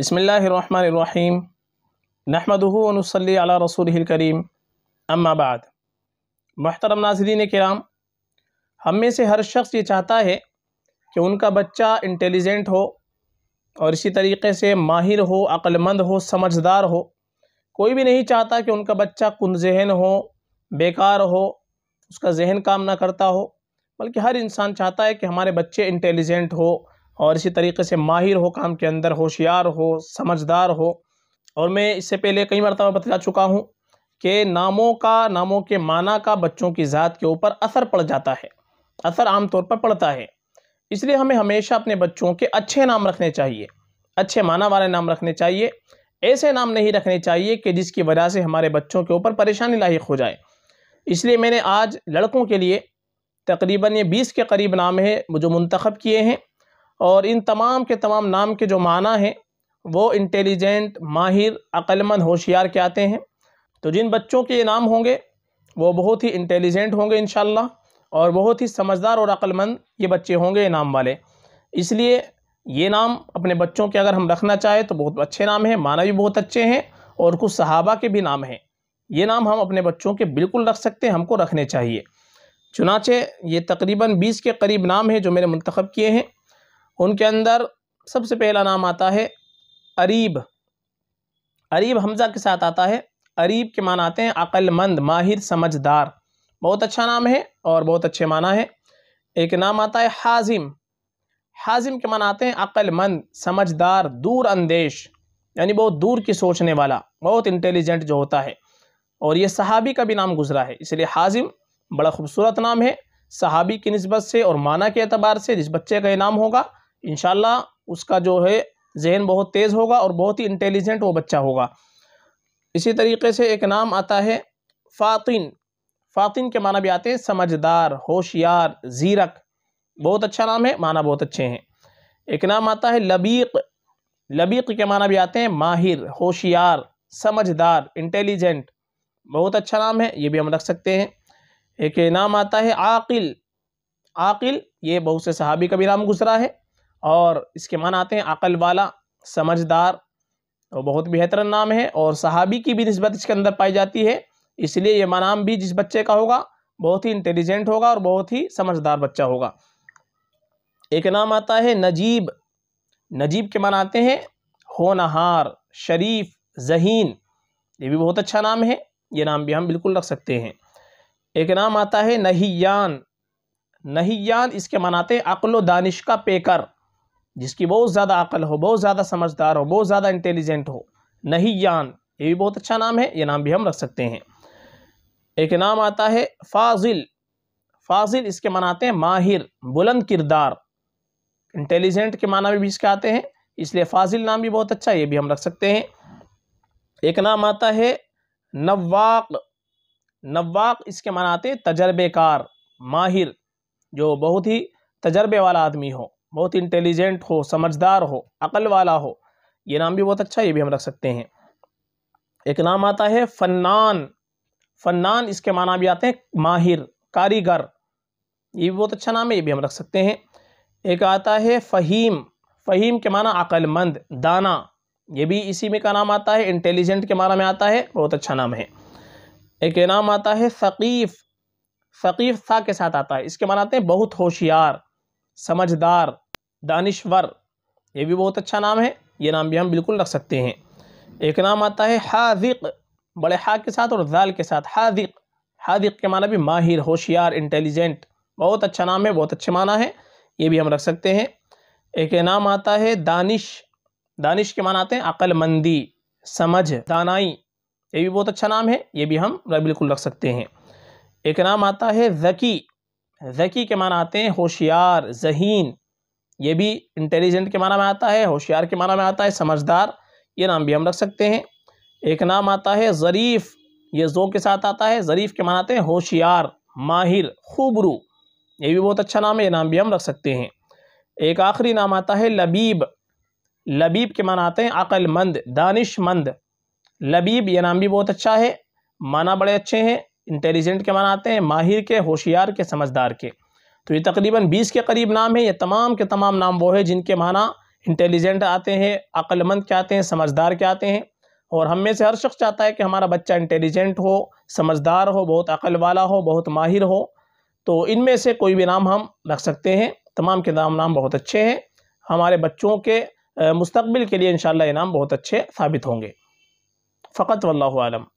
बसमीम नहमदनसली अला रसूल करीम अम्माबाद महतरम नाजरीन कराम हम में से हर शख्स ये चाहता है कि उनका बच्चा इंटेलिजेंट हो और इसी तरीके से माहिर हो अक्लमंद हो समझदार हो कोई भी नहीं चाहता कि उनका बच्चा कुन जहन हो बेकार हो उसका जहन काम ना करता हो बल्कि हर इंसान चाहता है कि हमारे बच्चे इंटेलिजेंट हो और इसी तरीके से माहिर हो काम के अंदर होशियार हो समझदार हो और मैं इससे पहले कई मरतबा बता चुका हूँ कि नामों का नामों के माना का बच्चों की ज़ात के ऊपर असर पड़ जाता है असर आम तौर पर पड़ता है इसलिए हमें हमेशा अपने बच्चों के अच्छे नाम रखने चाहिए अच्छे माना वाले नाम रखने चाहिए ऐसे नाम नहीं रखने चाहिए कि जिसकी वजह से हमारे बच्चों के ऊपर परेशानी लाइक हो जाए इसलिए मैंने आज लड़कों के लिए तकरीबन ये बीस के करीब नाम है जो मंतखब किए हैं और इन तमाम के तमाम नाम के जो माना हैं वो इंटेलिजेंट माहिर अक्लमंद होशियार के आते हैं तो जिन बच्चों के ये नाम होंगे वो बहुत ही इंटेलिजेंट होंगे इन और बहुत ही समझदार और अक्लमंद ये बच्चे होंगे इनाम वाले इसलिए ये नाम अपने बच्चों के अगर हम रखना चाहें तो बहुत अच्छे नाम हैं माना भी बहुत अच्छे हैं और कुछ सहाबा के भी नाम हैं ये नाम हम अपने बच्चों के बिल्कुल रख सकते हैं हमको रखने चाहिए चुनाचे ये तकरीबन बीस के करीब नाम हैं जो मैंने मंतखब किए हैं उनके अंदर सबसे पहला नाम आता है अरीब अरीब हमजा के साथ आता है अरीब के माना आते हैं अक्लमंद माहिर समझदार बहुत अच्छा नाम है और बहुत अच्छे माना है एक नाम आता है हाजिम हाजिम के माना आते हैं अक्लमंद समझदार दूर अंदेश यानी बहुत दूर की सोचने वाला बहुत इंटेलिजेंट जो होता है और ये सहाबी का भी नाम गुजरा है इसलिए हाजिम बड़ा खूबसूरत नाम है सहाबी की नस्बत से और माना के अतबार से जिस बच्चे का ये नाम होगा इन उसका जो है जहन बहुत तेज़ होगा और बहुत ही इंटेलिजेंट वो बच्चा होगा इसी तरीके से एक नाम आता है फ़ातिन फ़ातिन के माना भी आते हैं समझदार होशियार ज़ीरक बहुत अच्छा नाम है माना बहुत अच्छे हैं एक नाम आता है लबीक लबीक के माना भी आते हैं माहिर होशियार समझदार इंटेलिजेंट बहुत अच्छा नाम है ये भी हम रख सकते हैं एक नाम आता है आकिल आकिल ये बहुत से सहाबी का भी नाम गुजरा है और इसके मान आते हैं अकल वाला समझदार तो बहुत बेहतर नाम है और सहाबी की भी नस्बत इसके अंदर पाई जाती है इसलिए ये मनाम भी जिस बच्चे का होगा बहुत ही इंटेलिजेंट होगा और बहुत ही समझदार बच्चा होगा एक नाम आता है नजीब नजीब के मान आते हैं होनहार शरीफ जहीन ये भी बहुत अच्छा नाम है ये नाम भी हम बिल्कुल रख सकते हैं एक नाम आता है नहीयान नहीयान इसके मनाते हैं अकलो दानिश का पेकर जिसकी बहुत ज़्यादा अकल हो बहुत ज़्यादा समझदार हो बहुत ज़्यादा इंटेलिजेंट हो नहीं यान ये भी बहुत अच्छा नाम है ये नाम भी हम रख सकते हैं एक नाम आता है फाजिल फाजिल इसके मनाते हैं माहिर बुलंद किरदार इंटेलिजेंट के माना में भी इसके आते हैं इसलिए फाजिल नाम भी बहुत अच्छा ये भी हम रख सकते हैं एक नाम आता है नवाक नवाक इसके मनाते हैं तजर्बेकार माहिर जो बहुत ही तजर्बे वाला आदमी हो बहुत इंटेलिजेंट हो समझदार हो अकल वाला हो ये नाम भी बहुत अच्छा है ये भी हम रख सकते हैं एक नाम आता है फन्नान फन्नान इसके माना भी आते हैं माहिर कारीगर ये भी बहुत अच्छा नाम है ये भी हम रख सकते हैं एक आता है फ़हीम फ़हीम के माना अक्लमंद दाना ये भी इसी में का नाम आता है इंटेलिजेंट के माना में आता है बहुत अच्छा नाम है एक नाम आता है सकीफ़ सकीफ़ सा के साथ आता है इसके माना आते हैं बहुत होशियार समझदार दानिशवर ये भी बहुत अच्छा नाम है ये नाम भी हम बिल्कुल रख सकते हैं एक नाम आता है हाजिक बड़े हा के साथ और जाल के साथ हाजिक हादिक के माना भी माहिर होशियार इंटेलिजेंट बहुत अच्छा नाम है बहुत अच्छे माना है ये भी हम रख सकते हैं एक नाम आता है दानिश दानिश के माना आते हैं अक्लमंदी समझ दानाई ये भी बहुत अच्छा नाम है ये भी हम बिल्कुल रख सकते हैं एक नाम आता है जकी जकी के माना आते हैं होशियार जहीन ये भी इंटेलिजेंट के माना में आता है होशियार के माना में आता है समझदार ये नाम भी हम रख सकते हैं एक नाम आता है ज़रीफ़ ये जो के साथ आता है ज़रीफ़ के माना आते हैं होशियार माहिर खूबरू ये भी बहुत अच्छा नाम है ये नाम भी हम रख सकते हैं एक आखिरी नाम आता है लबीब लबीब के माना आते हैं अक्लमंद दानिशमंद लबीब ये नाम भी बहुत अच्छा है माना बड़े अच्छे हैं इंटेलिजेंट के माना आते हैं माहिर के होशियार के समझदार के तो ये तकरीबन बीस के करीब नाम है ये तमाम के तमाम नाम वो है जिनके माना इंटेलिजेंट आते हैं अक्लमंद के आते हैं समझदार के आते हैं और हम में से हर शख्स चाहता है कि हमारा बच्चा इंटेलिजेंट हो समझदार हो बहुत अकल वाला हो बहुत माहिर हो तो इनमें से कोई भी नाम हम रख सकते हैं तमाम के नाम नाम बहुत अच्छे हैं हमारे बच्चों के मुस्तबिल के लिए इन शाम बहुत अच्छे साबित होंगे फ़कत वल्लम